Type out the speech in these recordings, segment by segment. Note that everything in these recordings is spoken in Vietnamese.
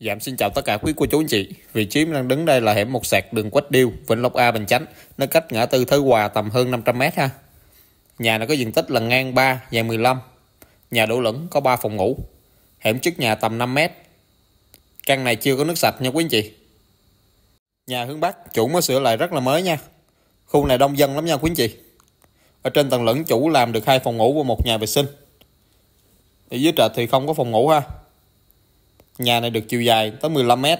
Dạ em xin chào tất cả quý cô chú anh chị. Vị trí mình đang đứng đây là hẻm một sạc đường Quách Điêu, Vĩnh Lộc A Bình Chánh, nó cách ngã tư Thới Hòa tầm hơn 500 m ha. Nhà nó có diện tích là ngang 3 dài 15. Nhà đổ lửng có 3 phòng ngủ. Hẻm trước nhà tầm 5 m. Căn này chưa có nước sạch nha quý anh chị. Nhà hướng Bắc chủ mới sửa lại rất là mới nha. Khu này đông dân lắm nha quý anh chị. Ở trên tầng lửng chủ làm được hai phòng ngủ và một nhà vệ sinh. Ở dưới trệt thì không có phòng ngủ ha. Nhà này được chiều dài tới 15 mét.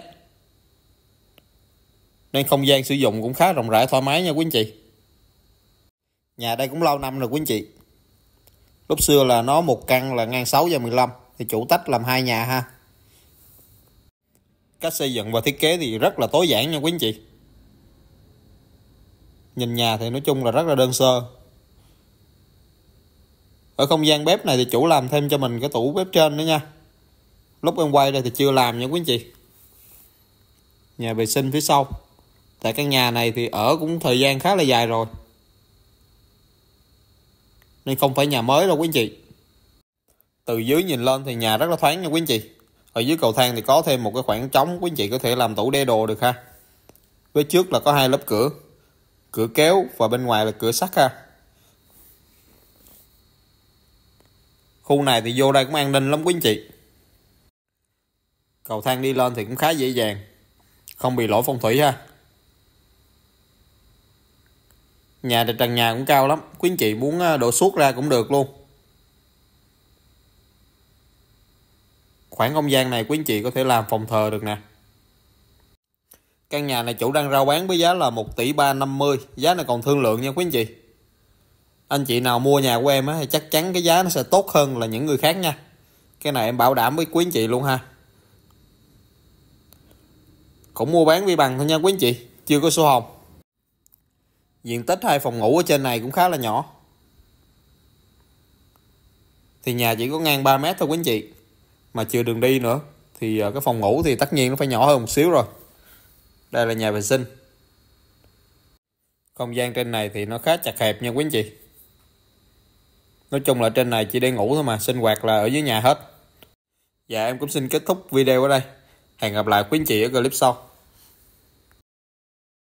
Nên không gian sử dụng cũng khá rộng rãi thoải mái nha quý anh chị. Nhà đây cũng lâu năm rồi quý anh chị. Lúc xưa là nó một căn là ngang 6 và 15 thì chủ tách làm hai nhà ha. Cách xây dựng và thiết kế thì rất là tối giản nha quý anh chị. Nhìn nhà thì nói chung là rất là đơn sơ. Ở không gian bếp này thì chủ làm thêm cho mình cái tủ bếp trên nữa nha lúc em quay đây thì chưa làm nha quý anh chị nhà vệ sinh phía sau tại căn nhà này thì ở cũng thời gian khá là dài rồi nên không phải nhà mới đâu quý anh chị từ dưới nhìn lên thì nhà rất là thoáng nha quý anh chị ở dưới cầu thang thì có thêm một cái khoảng trống quý anh chị có thể làm tủ đe đồ được ha phía trước là có hai lớp cửa cửa kéo và bên ngoài là cửa sắt ha khu này thì vô đây cũng an ninh lắm quý anh chị cầu thang đi lên thì cũng khá dễ dàng không bị lỗi phong thủy ha nhà thì trần nhà cũng cao lắm quý anh chị muốn à, đổ suốt ra cũng được luôn khoảng không gian này quý anh chị có thể làm phòng thờ được nè căn nhà này chủ đang rao bán với giá là 1 tỷ 350 giá này còn thương lượng nha quý anh chị anh chị nào mua nhà của em á, thì chắc chắn cái giá nó sẽ tốt hơn là những người khác nha cái này em bảo đảm với quý anh chị luôn ha cũng mua bán vi bằng thôi nha quý anh chị chưa có sổ hồng diện tích hai phòng ngủ ở trên này cũng khá là nhỏ thì nhà chỉ có ngang 3 mét thôi quý anh chị mà chưa đường đi nữa thì à, cái phòng ngủ thì tất nhiên nó phải nhỏ hơn một xíu rồi đây là nhà vệ sinh không gian trên này thì nó khá chặt hẹp nha quý anh chị nói chung là trên này chỉ để ngủ thôi mà sinh hoạt là ở dưới nhà hết và dạ, em cũng xin kết thúc video ở đây hẹn gặp lại quý anh chị ở clip sau